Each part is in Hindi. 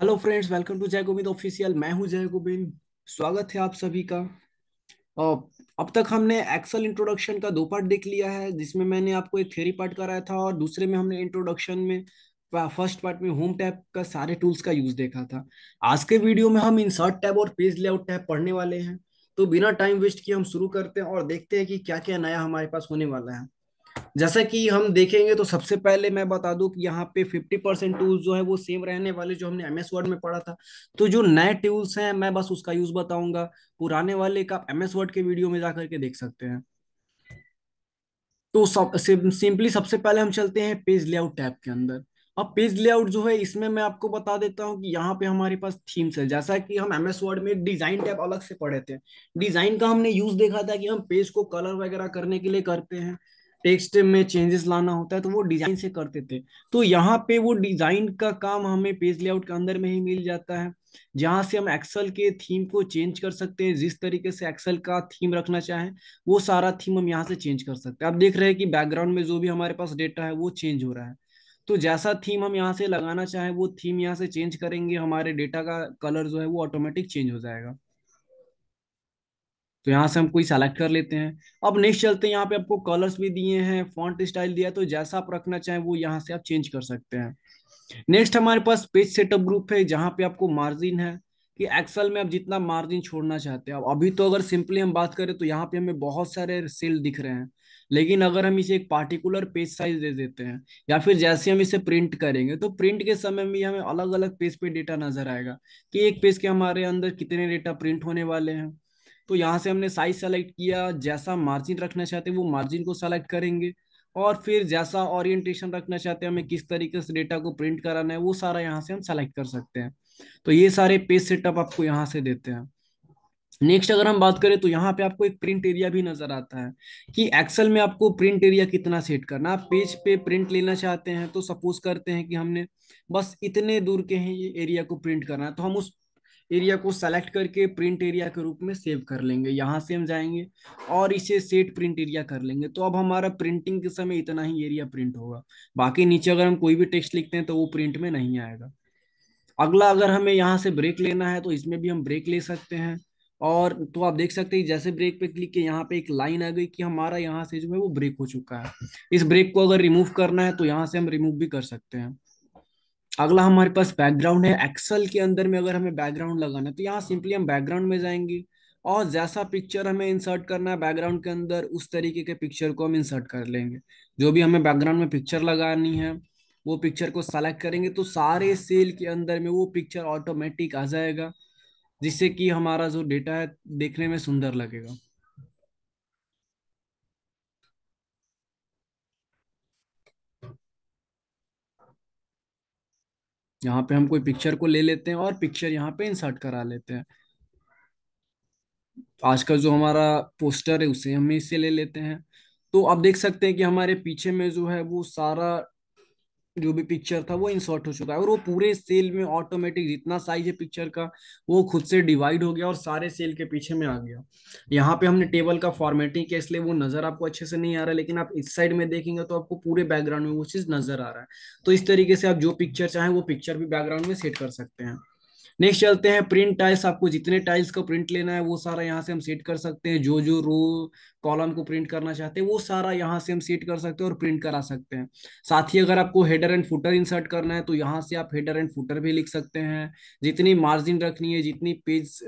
हेलो फ्रेंड्स वेलकम टू जय गोविंद ऑफिशियल मैं हूं जय गोविंद स्वागत है आप सभी का अब तक हमने एक्सेल इंट्रोडक्शन का दो पार्ट देख लिया है जिसमें मैंने आपको एक थ्योरी पार्ट कराया था और दूसरे में हमने इंट्रोडक्शन में फर्स्ट पार्ट में होम टैब का सारे टूल्स का यूज देखा था आज के वीडियो में हम इंसर्ट टैब और पेज लेआउट टैब पढ़ने वाले हैं तो बिना टाइम वेस्ट किए हम शुरू करते हैं और देखते हैं कि क्या क्या नया हमारे पास होने वाला है जैसा कि हम देखेंगे तो सबसे पहले मैं बता दूं कि यहाँ पे 50 परसेंट टूल्स जो है वो सेम रहने वाले जो हमने एमएस वर्ड में पढ़ा था तो जो नए टूल्स हैं मैं बस उसका यूज बताऊंगा पुराने वाले का एमएस वर्ड के वीडियो में जाकर के देख सकते हैं तो सब सिंपली सबसे पहले हम चलते हैं पेज लेआउट टैब के अंदर अब पेज लेआउट जो है इसमें मैं आपको बता देता हूँ कि यहाँ पे हमारे पास थीम्स है जैसा कि हम एमएस वर्ड में डिजाइन टैब अलग से पढ़े थे डिजाइन का हमने यूज देखा था कि हम पेज को कलर वगैरह करने के लिए करते हैं टेक्स्ट में चेंजेस लाना होता है तो वो डिजाइन से करते थे तो यहाँ पे वो डिजाइन का काम हमें पेज लेआउट के अंदर में ही मिल जाता है जहाँ से हम एक्सेल के थीम को चेंज कर सकते हैं जिस तरीके से एक्सेल का थीम रखना चाहें वो सारा थीम हम यहाँ से चेंज कर सकते हैं आप देख रहे हैं कि बैकग्राउंड में जो भी हमारे पास डेटा है वो चेंज हो रहा है तो जैसा थीम हम यहाँ से लगाना चाहें वो थीम यहाँ से चेंज करेंगे हमारे डेटा का कलर जो है वो ऑटोमेटिक चेंज हो जाएगा तो यहाँ से हम कोई सेलेक्ट कर लेते हैं अब नेक्स्ट चलते हैं यहाँ पे आपको कलर्स भी दिए हैं फॉन्ट स्टाइल दिया तो जैसा आप रखना चाहें वो यहाँ से आप चेंज कर सकते हैं नेक्स्ट हमारे पास पेज सेटअप ग्रुप है जहाँ पे आपको मार्जिन है कि एक्सेल में आप जितना मार्जिन छोड़ना चाहते हैं अभी तो अगर सिंपली हम बात करें तो यहाँ पे हमें बहुत सारे सेल दिख रहे हैं लेकिन अगर हम इसे एक पार्टिकुलर पेज साइज दे देते हैं या फिर जैसे हम इसे प्रिंट करेंगे तो प्रिंट के समय में हमें अलग अलग पेज पे डेटा नजर आएगा कि एक पेज के हमारे अंदर कितने डेटा प्रिंट होने वाले हैं तो यहाँ से हमने साइज सेलेक्ट किया जैसा मार्जिन रखना चाहते हैं वो मार्जिन को सेलेक्ट करेंगे और फिर जैसा ओरिएंटेशन रखना चाहते हैं हमें किस तरीके से डेटा को प्रिंट कराना है वो सारा यहाँ से हम सेलेक्ट कर सकते हैं तो ये सारे पेज सेटअप आपको यहाँ से देते हैं नेक्स्ट अगर हम बात करें तो यहाँ पे आपको एक प्रिंट एरिया भी नजर आता है कि एक्सेल में आपको प्रिंट एरिया कितना सेट करना आप पेज पे प्रिंट लेना चाहते हैं तो सपोज करते हैं कि हमने बस इतने दूर के हैं ये एरिया को प्रिंट करना है तो हम उस एरिया को सेलेक्ट करके प्रिंट एरिया के रूप में सेव कर लेंगे यहाँ से हम जाएंगे और इसे सेट प्रिंट एरिया कर लेंगे तो अब हमारा प्रिंटिंग के समय इतना ही एरिया प्रिंट होगा बाकी नीचे अगर हम कोई भी टेक्स्ट लिखते हैं तो वो प्रिंट में नहीं आएगा अगला अगर हमें यहाँ से ब्रेक लेना है तो इसमें भी हम ब्रेक ले सकते हैं और तो आप देख सकते हैं जैसे ब्रेक पे क्लिक किया यहाँ पे एक लाइन आ गई कि हमारा यहाँ से जो है वो ब्रेक हो चुका है इस ब्रेक को अगर रिमूव करना है तो यहाँ से हम रिमूव भी कर सकते हैं अगला हमारे पास बैकग्राउंड है एक्सल के अंदर में अगर हमें बैकग्राउंड लगाना है तो यहाँ सिंपली हम बैकग्राउंड में जाएंगे और जैसा पिक्चर हमें इंसर्ट करना है बैकग्राउंड के अंदर उस तरीके के पिक्चर को हम इंसर्ट कर लेंगे जो भी हमें बैकग्राउंड में पिक्चर लगानी है वो पिक्चर को सेलेक्ट करेंगे तो सारे सेल के अंदर में वो पिक्चर ऑटोमेटिक आ जाएगा जिससे कि हमारा जो डेटा है देखने में सुंदर लगेगा यहाँ पे हम कोई पिक्चर को ले लेते हैं और पिक्चर यहाँ पे इंसर्ट करा लेते हैं आज का जो हमारा पोस्टर है उसे हम इससे ले लेते हैं तो आप देख सकते हैं कि हमारे पीछे में जो है वो सारा जो भी पिक्चर था वो इंसर्ट हो चुका है और वो पूरे सेल में ऑटोमेटिक जितना साइज है पिक्चर का वो खुद से डिवाइड हो गया और सारे सेल के पीछे में आ गया यहाँ पे हमने टेबल का फॉर्मेटिंग किया इसलिए वो नजर आपको अच्छे से नहीं आ रहा लेकिन आप इस साइड में देखेंगे तो आपको पूरे बैकग्राउंड में वो चीज नजर आ रहा है तो इस तरीके से आप जो पिक्चर चाहें वो पिक्चर भी बैकग्राउंड में सेट कर सकते हैं नेक्स्ट चलते हैं प्रिंट टाइल्स आपको जितने टाइल्स का प्रिंट लेना है वो सारा यहाँ से हम सेट कर सकते हैं जो जो रो कॉलम को प्रिंट करना चाहते हैं वो सारा यहाँ से हम सेट कर सकते हैं और प्रिंट करा सकते हैं साथ ही अगर आपको हेडर एंड फुटर इंसर्ट करना है तो यहाँ से आप हेडर एंड फुटर भी लिख सकते हैं जितनी मार्जिन रखनी है जितनी पेज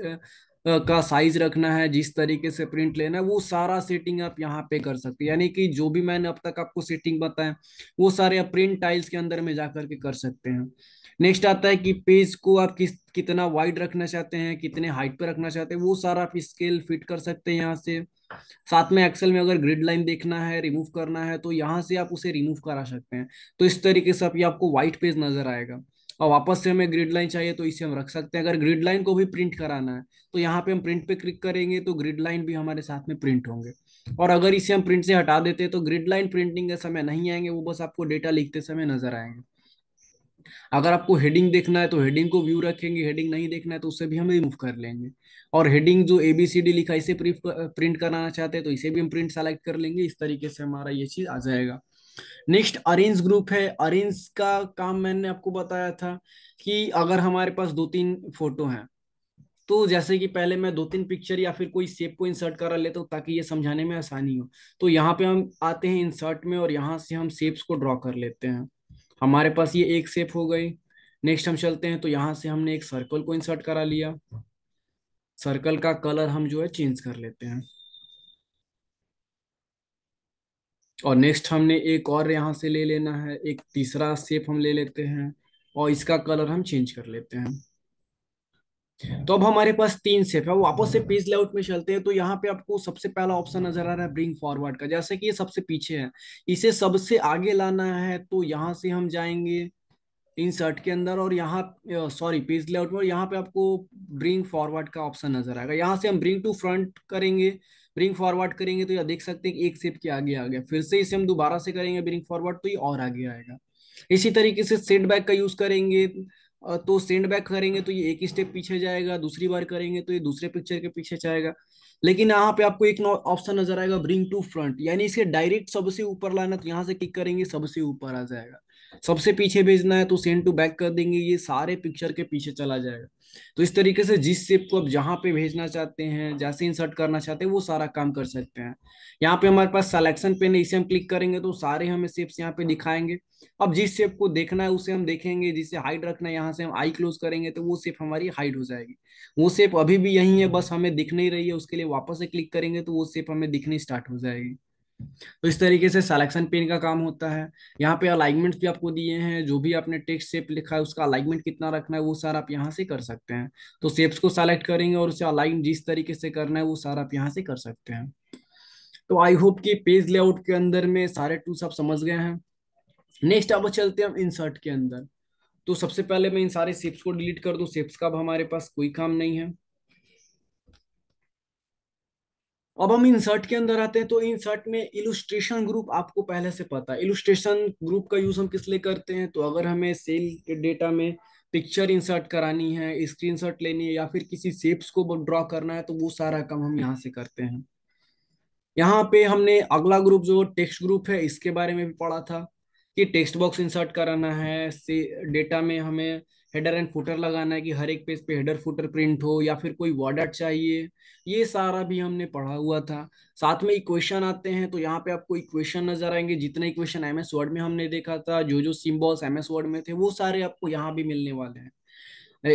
का साइज रखना है जिस तरीके से प्रिंट लेना है वो सारा सेटिंग आप यहाँ पे कर सकते हैं यानी कि जो भी मैंने अब तक आपको सेटिंग बताया वो सारे आप प्रिंट टाइल्स के अंदर में जा करके कर सकते हैं नेक्स्ट आता है कि पेज को आप किस कितना वाइड रखना चाहते हैं कितने हाइट पर रखना चाहते हैं वो सारा आप स्केल फिट कर सकते हैं यहाँ से साथ में एक्सेल में अगर ग्रिड लाइन देखना है रिमूव करना है तो यहाँ से आप उसे रिमूव करा सकते हैं तो इस तरीके से आपको व्हाइट पेज नजर आएगा और वापस से हमें ग्रिड लाइन चाहिए तो इसे हम रख सकते हैं अगर ग्रिड लाइन को भी प्रिंट कराना है तो यहाँ पे हम प्रिंट पे क्लिक करेंगे तो ग्रिड लाइन भी हमारे साथ में प्रिंट होंगे और अगर इसे हम प्रिंट से हटा देते हैं तो ग्रिड लाइन प्रिंटिंग के समय नहीं आएंगे वो बस आपको डेटा लिखते समय नजर आएंगे अगर आपको हेडिंग देखना है तो हेडिंग को व्यू रखेंगे हेडिंग नहीं देखना है तो उससे भी हम रिमूव कर लेंगे और हेडिंग जो एबीसीडी लिखा है लिखा इसे प्रिंट कराना चाहते हैं तो इसे भी हम प्रिंट सेलेक्ट कर लेंगे इस तरीके से हमारा ये चीज आ जाएगा नेक्स्ट अरेंज ग्रुप है अरेंज का काम मैंने आपको बताया था कि अगर हमारे पास दो तीन फोटो हैं तो जैसे कि पहले मैं दो तीन पिक्चर या फिर कोई सेप को इंसर्ट करा लेता हूँ ताकि ये समझाने में आसानी हो तो यहाँ पे हम आते हैं इंसर्ट में और यहाँ से हम सेप्स को ड्रॉ कर लेते हैं हमारे पास ये एक सेप हो गई नेक्स्ट हम चलते हैं तो यहाँ से हमने एक सर्कल को इंसर्ट करा लिया सर्कल का कलर हम जो है चेंज कर लेते हैं और नेक्स्ट हमने एक और यहाँ से ले लेना है एक तीसरा सेप हम ले लेते हैं और इसका कलर हम चेंज कर लेते हैं तो अब हमारे पास तीन सेप है वापस से पेज लेआउट में चलते हैं तो यहाँ पे आपको सबसे पहला ऑप्शन नजर आ रहा है ब्रिंग फॉरवर्ड का जैसे कि ये सबसे पीछे है इसे सबसे आगे लाना है तो यहाँ से हम जाएंगे इंसर्ट के अंदर और यहाँ सॉरी पेज लेआउट में यहाँ पे आपको ब्रिंग फॉरवर्ड का ऑप्शन नजर आएगा यहाँ से हम ब्रिंग टू फ्रंट करेंगे ब्रिंग फॉरवर्ड करेंगे तो ये देख सकते हैं कि एक स्टेप के आगे आ गया फिर से इसे हम दोबारा से करेंगे ब्रिंग फॉरवर्ड तो ये और आगे आएगा इसी तरीके से सेंड बैक का यूज करेंगे तो सेंड बैक करेंगे तो ये एक ही स्टेप पीछे जाएगा दूसरी बार करेंगे तो ये दूसरे पिक्चर के पीछे जाएगा लेकिन यहाँ पे आपको एक ऑप्शन नजर आएगा ब्रिंग टू फ्रंट यानी इसे डायरेक्ट सबसे ऊपर लाना तो यहाँ से क्लिक करेंगे सबसे ऊपर आ जाएगा सबसे पीछे भेजना है तो सेंड टू बैक कर देंगे ये सारे पिक्चर के पीछे चला जाएगा तो इस तरीके से जिस सेप को आप जहाँ पे भेजना चाहते हैं जैसे इंसर्ट करना चाहते हैं वो सारा काम कर सकते हैं यहाँ पे हमारे पास सलेक्शन पे नहीं इसे हम क्लिक करेंगे तो सारे हमें सेप्स यहाँ पे दिखाएंगे अब जिस सेप को देखना है उसे हम देखेंगे जिसे हाइड रखना है यहाँ से हम आई क्लोज करेंगे तो वो सेप हमारी हाइड हो जाएगी वो सेप अभी भी यही है बस हमें दिख नहीं रही है उसके लिए वापस से क्लिक करेंगे तो वो सेप हमें दिखनी स्टार्ट हो जाएगी तो इस तरीके से सिलेक्शन पेन का काम होता है यहाँ पे अलाइनमेंट भी आपको दिए हैं जो भी आपने टेक्स्ट शेप लिखा है उसका अलाइनमेंट कितना रखना है वो सारा आप यहाँ से कर सकते हैं तो शेप्स को सेलेक्ट करेंगे और उसे अलाइन जिस तरीके से करना है वो सारा आप यहाँ से कर सकते हैं तो आई होप कि पेज लेआउट के अंदर में सारे टूल्स आप समझ गए हैं नेक्स्ट अब चलते हैं हम इंसर्ट के अंदर तो सबसे पहले मैं इन सारे शेप्स को डिलीट कर दूं शेप्स का अब हमारे पास कोई काम नहीं है अब हम इंसर्ट के अंदर आते हैं तो इंसर्ट में इलुस्ट्रेशन ग्रुप आपको पहले से पता है इलुस्ट्रेशन ग्रुप का यूज हम किस लिए करते हैं तो अगर हमें सेल के डेटा में पिक्चर इंसर्ट करानी है स्क्रीन शॉट लेनी है या फिर किसी शेप्स को ड्रॉ करना है तो वो सारा काम हम यहाँ से करते हैं यहाँ पे हमने अगला ग्रुप जो टेक्स्ट ग्रुप है इसके बारे में भी पढ़ा था कि टेक्स्ट बॉक्स इंसर्ट कराना है से डेटा में हमें हेडर एंड फुटर लगाना है कि हर एक पेज पे हेडर फुटर प्रिंट हो या फिर कोई वर्ड चाहिए ये सारा भी हमने पढ़ा हुआ था साथ में इक्वेशन आते हैं तो यहाँ पे आपको इक्वेशन नजर आएंगे जितने इक्वेशन एम एस वर्ड में हमने देखा था जो जो सिम्बॉल्स एम एस वर्ड में थे वो सारे आपको यहाँ भी मिलने वाले हैं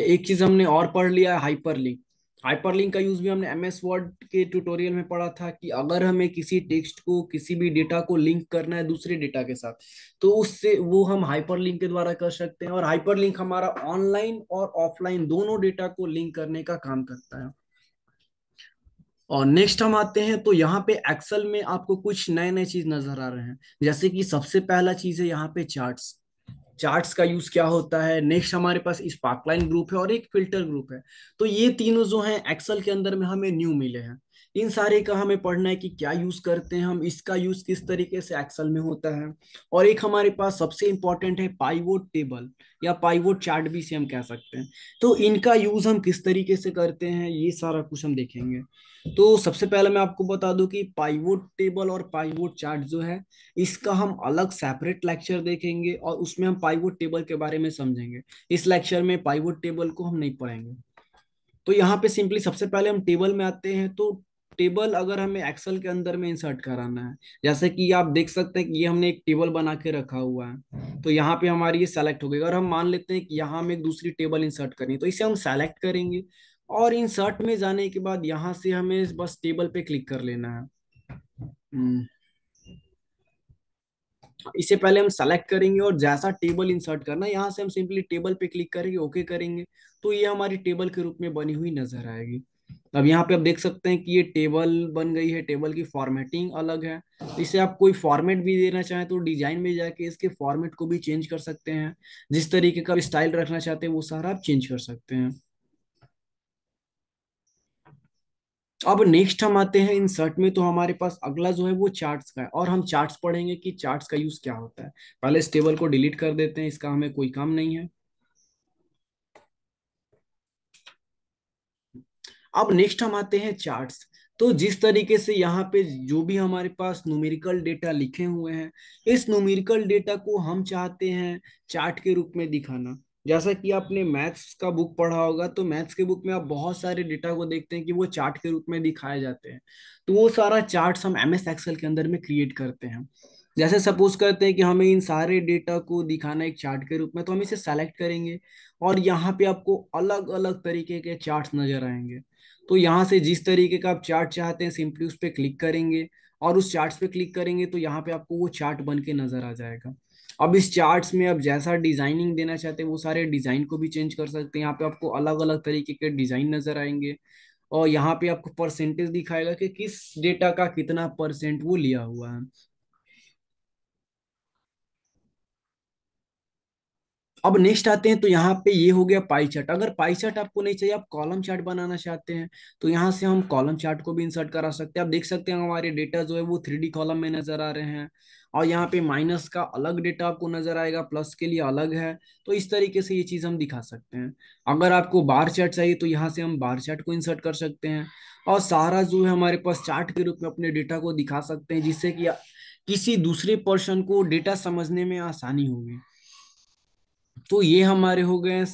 एक चीज हमने और पढ़ लिया हाइपर लिंक हाइपरलिंक का यूज भी हमने एम एस वर्ड के ट्यूटोरियल में पढ़ा था कि अगर हमें किसी टेक्स्ट को किसी भी डेटा को लिंक करना है दूसरे डेटा के साथ तो उससे वो हम हाइपरलिंक के द्वारा कर सकते हैं और हाइपरलिंक हमारा ऑनलाइन और ऑफलाइन दोनों डेटा को लिंक करने का काम करता है और नेक्स्ट हम आते हैं तो यहाँ पे एक्सेल में आपको कुछ नए नए चीज नजर आ रहे हैं जैसे कि सबसे पहला चीज है यहाँ पे चार्ट्स चार्ट्स का यूज क्या होता है नेक्स्ट हमारे पास इस पाकलाइन ग्रुप है और एक फिल्टर ग्रुप है तो ये तीनों जो है एक्सल के अंदर में हमें न्यू मिले हैं इन सारे का हमें पढ़ना है कि क्या यूज करते हैं हम इसका यूज किस तरीके से एक्सल में होता है और एक हमारे पास सबसे इंपॉर्टेंट है पाइवोट टेबल या पाइवोट चार्ट भी से हम कह सकते हैं तो इनका यूज हम किस तरीके से करते हैं ये सारा कुछ हम देखेंगे तो सबसे पहले मैं आपको बता दूं कि पाइवोट टेबल और पाइवोट चार्ट जो है इसका हम अलग सेपरेट लेक्चर देखेंगे और उसमें हम पाइवोट टेबल के बारे में समझेंगे इस लेक्चर में पाइवोट टेबल को हम नहीं पढ़ेंगे तो यहाँ पे सिंपली सबसे पहले हम टेबल में आते हैं तो टेबल अगर हमें एक्सेल के अंदर में इंसर्ट कराना है जैसे कि आप देख सकते हैं कि ये हमने एक टेबल बना के रखा हुआ है तो यहाँ पे हमारी ये सेलेक्ट हो गई अगर हम मान लेते हैं कि यहाँ हमें एक दूसरी टेबल इंसर्ट करनी तो इसे हम सेलेक्ट करेंगे और इंसर्ट में जाने के बाद यहाँ से हमें बस टेबल पे क्लिक कर लेना है हम्म। इससे पहले हम सेलेक्ट करेंगे और जैसा टेबल इंसर्ट करना यहाँ से हम सिंपली टेबल पे क्लिक करेंगे ओके करेंगे तो ये हमारी टेबल के रूप में बनी हुई नजर आएगी अब यहाँ पे आप देख सकते हैं कि ये टेबल बन गई है टेबल की फॉर्मेटिंग अलग है तो इसे आप कोई फॉर्मेट भी देना चाहें तो डिजाइन में जाके इसके फॉर्मेट को भी चेंज कर सकते हैं जिस तरीके का स्टाइल रखना चाहते हैं वो सारा आप चेंज कर सकते हैं अब नेक्स्ट हम आते हैं इंसर्ट में तो हमारे पास अगला जो है वो चार्ट्स का है और हम चार्ट्स पढ़ेंगे कि चार्ट्स का यूज क्या होता है पहले इस टेबल को डिलीट कर देते हैं इसका हमें कोई काम नहीं है अब नेक्स्ट हम आते हैं चार्ट्स तो जिस तरीके से यहाँ पे जो भी हमारे पास न्यूमेरिकल डेटा लिखे हुए हैं इस न्यूमेरिकल डेटा को हम चाहते हैं चार्ट के रूप में दिखाना जैसा कि आपने मैथ्स का बुक पढ़ा होगा तो मैथ्स के बुक में आप बहुत सारे डेटा को देखते हैं कि वो चार्ट के रूप में दिखाए जाते हैं तो वो सारा चार्ट्स हम एम एस एक्सएल के अंदर में क्रिएट करते हैं जैसे सपोज करते हैं कि हमें इन सारे डेटा को दिखाना एक चार्ट के रूप में तो हम इसे सेलेक्ट करेंगे और यहाँ पे आपको अलग अलग तरीके के चार्ट्स नजर आएंगे तो यहाँ से जिस तरीके का आप चार्ट चाहते हैं सिंपली उस पर क्लिक करेंगे और उस चार्ट्स पे क्लिक करेंगे तो यहाँ पे आपको वो चार्ट बन के नजर आ जाएगा अब इस चार्ट्स में आप जैसा डिजाइनिंग देना चाहते हैं वो सारे डिजाइन को भी चेंज कर सकते हैं यहाँ पे आपको अलग अलग तरीके के डिजाइन नजर आएंगे और यहाँ पे आपको परसेंटेज दिखाएगा कि किस डेटा का कितना परसेंट वो लिया हुआ है अब नेक्स्ट आते हैं तो यहाँ पे ये हो गया पाई चार्ट अगर पाई चार्ट आपको नहीं चाहिए आप कॉलम चार्ट बनाना चाहते हैं तो यहाँ से हम कॉलम चार्ट को भी इंसर्ट करा सकते हैं आप देख सकते हैं हमारे डेटा जो है वो थ्री कॉलम में नजर आ रहे हैं और यहाँ पे माइनस का अलग डेटा आपको नजर आएगा प्लस के लिए अलग है तो इस तरीके से ये चीज हम दिखा सकते हैं अगर आपको बार चार्ट चाहिए तो यहाँ से हम बार चार्ट को इंसर्ट कर सकते हैं और सारा जो है हमारे पास चार्ट के रूप में अपने डेटा को दिखा सकते हैं जिससे कि किसी दूसरे पर्सन को डेटा समझने में आसानी होगी तो ये हमारे हो गए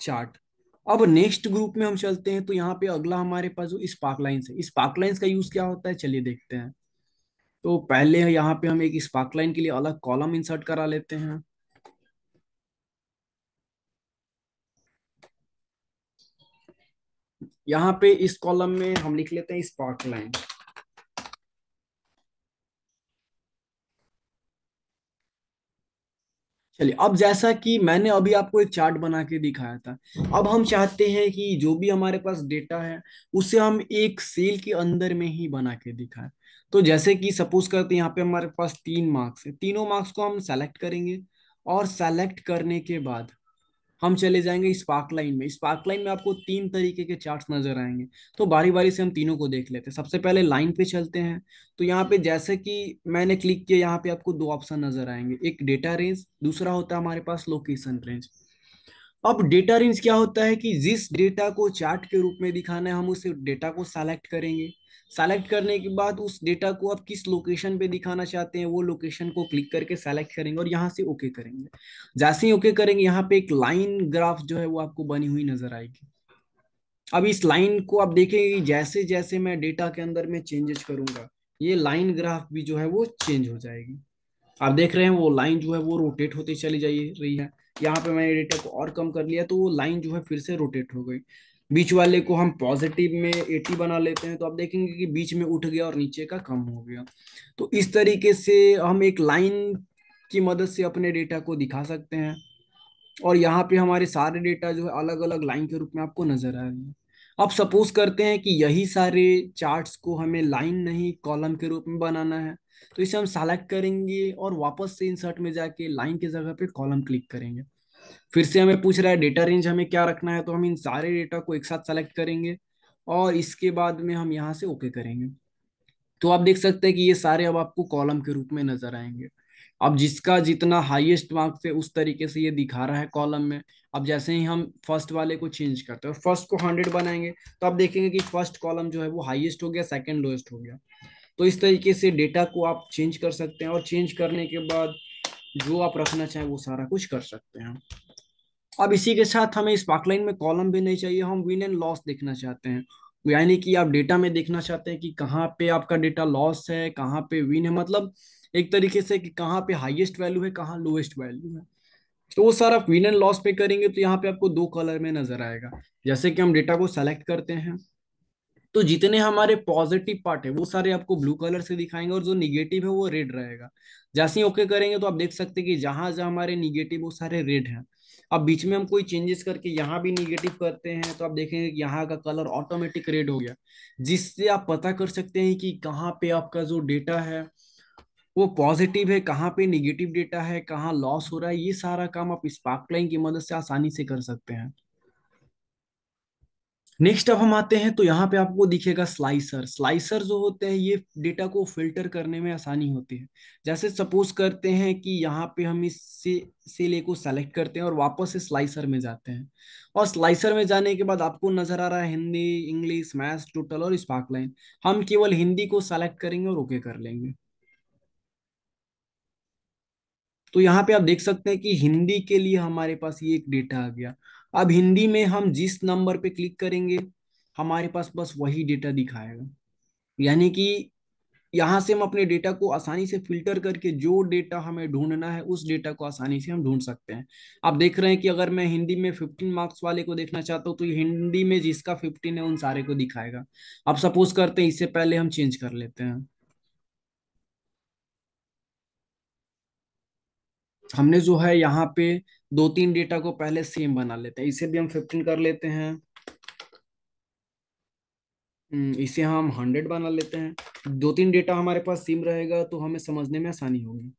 चार्ट अब नेक्स्ट ग्रुप में हम चलते हैं तो यहाँ पे अगला हमारे पास जो स्पार्क लाइन्स है स्पार्क लाइन्स का यूज क्या होता है चलिए देखते हैं तो पहले यहाँ पे हम एक स्पार्क लाइन के लिए अलग कॉलम इंसर्ट करा लेते हैं यहाँ पे इस कॉलम में हम लिख लेते हैं स्पार्क लाइन चलिए अब जैसा कि मैंने अभी आपको एक चार्ट बना के दिखाया था अब हम चाहते हैं कि जो भी हमारे पास डेटा है उसे हम एक सेल के अंदर में ही बना के दिखाएं तो जैसे कि सपोज करते हैं यहाँ पे हमारे पास तीन मार्क्स है तीनों मार्क्स को हम सेलेक्ट करेंगे और सेलेक्ट करने के बाद हम चले जाएंगे स्पार्क लाइन में स्पार्क लाइन में आपको तीन तरीके के चार्ट्स नजर आएंगे तो बारी बारी से हम तीनों को देख लेते हैं सबसे पहले लाइन पे चलते हैं तो यहाँ पे जैसे कि मैंने क्लिक किया यहाँ पे आपको दो ऑप्शन नजर आएंगे एक डेटा रेंज दूसरा होता है हमारे पास लोकेशन रेंज अब डेटा रेंज क्या होता है कि जिस डेटा को चार्ट के रूप में दिखाना है हम उस डेटा को सेलेक्ट करेंगे सेलेक्ट करने के बाद उस डेटा को आप किस लोकेशन पे दिखाना चाहते हैं वो लोकेशन को क्लिक करके सेलेक्ट करेंगे और यहाँ से ओके okay करेंगे जैसे ही ओके okay करेंगे यहाँ पे एक लाइन ग्राफ जो है वो आपको बनी हुई नजर आएगी अब इस लाइन को आप देखेंगे जैसे जैसे मैं डेटा के अंदर में चेंजेस करूंगा ये लाइन ग्राफ भी जो है वो चेंज हो जाएगी आप देख रहे हैं वो लाइन जो है वो रोटेट होती चली जा रही है यहाँ पे मैंने डेटा को और कम कर लिया तो वो लाइन जो है फिर से रोटेट हो गई बीच वाले को हम पॉजिटिव में एटी बना लेते हैं तो आप देखेंगे कि बीच में उठ गया और नीचे का कम हो गया तो इस तरीके से हम एक लाइन की मदद से अपने डेटा को दिखा सकते हैं और यहाँ पे हमारे सारे डेटा जो है अलग अलग लाइन के रूप में आपको नजर आ रही है अब सपोज करते हैं कि यही सारे चार्ट्स को हमें लाइन नहीं कॉलम के रूप में बनाना है तो इसे हम सेलेक्ट करेंगे और वापस से इंसर्ट में जाके लाइन के जगह पे कॉलम क्लिक करेंगे फिर से हमें पूछ रहा है डेटा रेंज हमें क्या रखना है तो हम इन सारे डेटा को एक साथ सेलेक्ट करेंगे और इसके बाद में हम यहाँ से ओके करेंगे तो आप देख सकते हैं कि ये सारे अब आपको कॉलम के रूप में नजर आएंगे अब जिसका जितना हाईएस्ट मार्क्स है उस तरीके से ये दिखा रहा है कॉलम में अब जैसे ही हम फर्स्ट वाले को चेंज करते हैं फर्स्ट तो को हंड्रेड बनाएंगे तो आप देखेंगे कि फर्स्ट कॉलम जो है वो हाईएस्ट हो गया सेकंड लोएस्ट हो गया तो इस तरीके से डेटा को आप चेंज कर सकते हैं और चेंज करने के बाद जो आप रखना चाहें वो सारा कुछ कर सकते हैं अब इसी के साथ हमें इस पाकलाइन में कॉलम भी नहीं चाहिए हम विन एंड लॉस देखना चाहते हैं तो यानी कि आप डेटा में देखना चाहते हैं कि कहाँ पे आपका डेटा लॉस है कहाँ पे विन है मतलब एक तरीके से कि कहाँ पे हाईएस्ट वैल्यू है कहाँ लोएस्ट वैल्यू है तो वो सर आप विन एंड लॉस पे करेंगे तो यहाँ पे आपको दो कलर में नजर आएगा जैसे कि हम डेटा को सेलेक्ट करते हैं तो जितने हमारे पॉजिटिव पार्ट है वो सारे आपको ब्लू कलर से दिखाएंगे और जो निगेटिव है वो रेड रहेगा जैसे ही ओके करेंगे तो आप देख सकते हैं कि जहां जहां हमारे निगेटिव वो सारे रेड हैं अब बीच में हम कोई चेंजेस करके यहाँ भी निगेटिव करते हैं तो आप देखेंगे यहाँ का कलर ऑटोमेटिक रेड हो गया जिससे आप पता कर सकते हैं कि कहाँ पे आपका जो डेटा है वो पॉजिटिव है कहाँ पे निगेटिव डेटा है कहाँ लॉस हो रहा है ये सारा काम आप स्पार्कलाइन की मदद से आसानी से कर सकते हैं नेक्स्ट अब हम आते हैं तो यहाँ पे आपको दिखेगा स्लाइसर स्लाइसर जो होते हैं ये डेटा को फिल्टर करने में आसानी होती है जैसे सपोज करते हैं कि यहाँ पे हम इस से, सेले को सेलेक्ट करते हैं और वापस से स्लाइसर में जाते हैं और स्लाइसर में जाने के बाद आपको नजर आ रहा है हिंदी इंग्लिश मैथ्स टोटल और स्पार्क लाइन हम केवल हिंदी को सेलेक्ट करेंगे और ओके कर लेंगे तो यहाँ पे आप देख सकते हैं कि हिंदी के लिए हमारे पास ये एक डेटा आ गया अब हिंदी में हम जिस नंबर पे क्लिक करेंगे हमारे पास बस वही डेटा दिखाएगा यानी कि यहाँ से हम अपने डेटा को आसानी से फिल्टर करके जो डेटा हमें ढूंढना है उस डेटा को आसानी से हम ढूंढ सकते हैं आप देख रहे हैं कि अगर मैं हिंदी में 15 मार्क्स वाले को देखना चाहता हूँ तो हिंदी में जिसका 15 है उन सारे को दिखाएगा अब सपोज करते हैं इससे पहले हम चेंज कर लेते हैं हमने जो है यहाँ पे दो तीन डेटा को पहले सेम बना लेते हैं इसे भी हम फिफ्टीन कर लेते हैं हम्म, इसे हम हंड्रेड बना लेते हैं दो तीन डेटा हमारे पास सेम रहेगा तो हमें समझने में आसानी होगी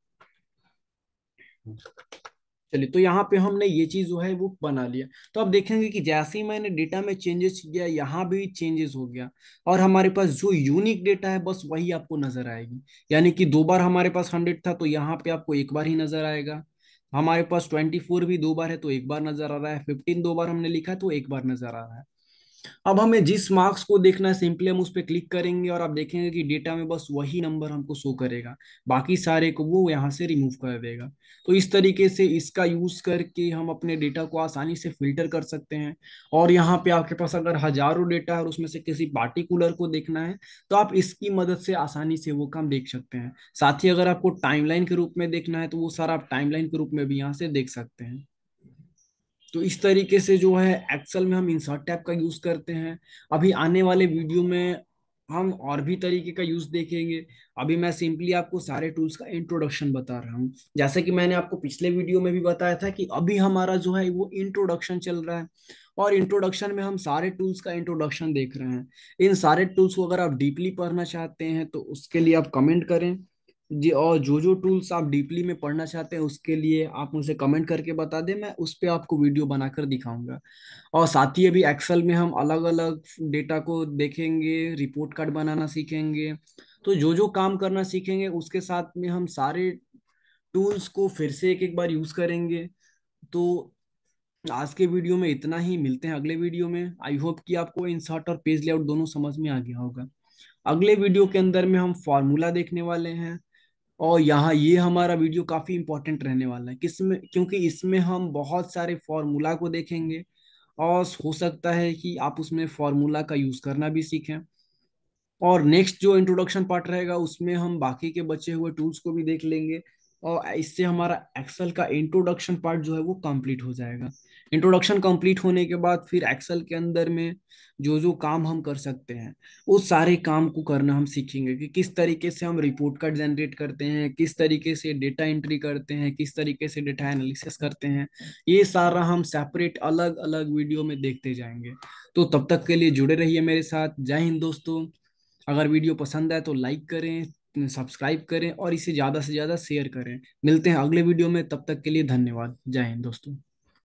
चलिए तो यहाँ पे हमने ये चीज जो है वो बना लिया तो आप देखेंगे कि जैसे ही मैंने डेटा में चेंजेस किया यहाँ भी चेंजेस हो गया और हमारे पास जो यूनिक डेटा है बस वही आपको नजर आएगी यानी कि दो बार हमारे पास हंड्रेड था तो यहाँ पे आपको एक बार ही नजर आएगा हमारे पास ट्वेंटी फोर भी दो बार है तो एक बार नजर आ रहा है फिफ्टीन दो बार हमने लिखा है तो एक बार नजर आ रहा है अब हमें जिस मार्क्स को देखना है सिंपली हम उस पर क्लिक करेंगे और आप देखेंगे कि डेटा में बस वही नंबर हमको शो करेगा बाकी सारे को वो यहाँ से रिमूव कर देगा तो इस तरीके से इसका यूज़ करके हम अपने डेटा को आसानी से फिल्टर कर सकते हैं और यहाँ पे आपके पास अगर हजारों डेटा है और उसमें से किसी पार्टिकुलर को देखना है तो आप इसकी मदद से आसानी से वो काम देख सकते हैं साथ ही अगर आपको टाइमलाइन के रूप में देखना है तो वो सारा आप टाइमलाइन के रूप में भी यहाँ से देख सकते हैं तो इस तरीके से जो है एक्सेल में हम इंसर्ट टैब का यूज करते हैं अभी आने वाले वीडियो में हम और भी तरीके का यूज देखेंगे अभी मैं सिंपली आपको सारे टूल्स का इंट्रोडक्शन बता रहा हूँ जैसे कि मैंने आपको पिछले वीडियो में भी बताया था कि अभी हमारा जो है वो इंट्रोडक्शन चल रहा है और इंट्रोडक्शन में हम सारे टूल्स का इंट्रोडक्शन देख रहे हैं इन सारे टूल्स को अगर आप डीपली पढ़ना चाहते हैं तो उसके लिए आप कमेंट करें जी और जो जो टूल्स आप डीपली में पढ़ना चाहते हैं उसके लिए आप मुझे कमेंट करके बता दें मैं उस पर आपको वीडियो बनाकर दिखाऊंगा और साथ ही अभी एक्सेल में हम अलग अलग डेटा को देखेंगे रिपोर्ट कार्ड बनाना सीखेंगे तो जो जो काम करना सीखेंगे उसके साथ में हम सारे टूल्स को फिर से एक एक बार यूज़ करेंगे तो आज के वीडियो में इतना ही मिलते हैं अगले वीडियो में आई होप कि आपको इंसर्ट और पेज लेआउट दोनों समझ में आ गया होगा अगले वीडियो के अंदर में हम फॉर्मूला देखने वाले हैं और यहाँ ये हमारा वीडियो काफ़ी इम्पोर्टेंट रहने वाला है किस में क्योंकि इसमें हम बहुत सारे फॉर्मूला को देखेंगे और हो सकता है कि आप उसमें फॉर्मूला का यूज़ करना भी सीखें और नेक्स्ट जो इंट्रोडक्शन पार्ट रहेगा उसमें हम बाकी के बचे हुए टूल्स को भी देख लेंगे और इससे हमारा एक्सेल का इंट्रोडक्शन पार्ट जो है वो कंप्लीट हो जाएगा इंट्रोडक्शन कंप्लीट होने के बाद फिर एक्सेल के अंदर में जो जो काम हम कर सकते हैं उस सारे काम को करना हम सीखेंगे कि किस तरीके से हम रिपोर्ट कार्ड जनरेट करते हैं किस तरीके से डेटा एंट्री करते हैं किस तरीके से डेटा एनालिसिस करते हैं ये सारा हम सेपरेट अलग अलग वीडियो में देखते जाएंगे तो तब तक के लिए जुड़े रहिए मेरे साथ जय हिंद दोस्तों अगर वीडियो पसंद आए तो लाइक करें सब्सक्राइब करें और इसे ज़्यादा से ज़्यादा शेयर करें मिलते हैं अगले वीडियो में तब तक के लिए धन्यवाद जय हिंद दोस्तों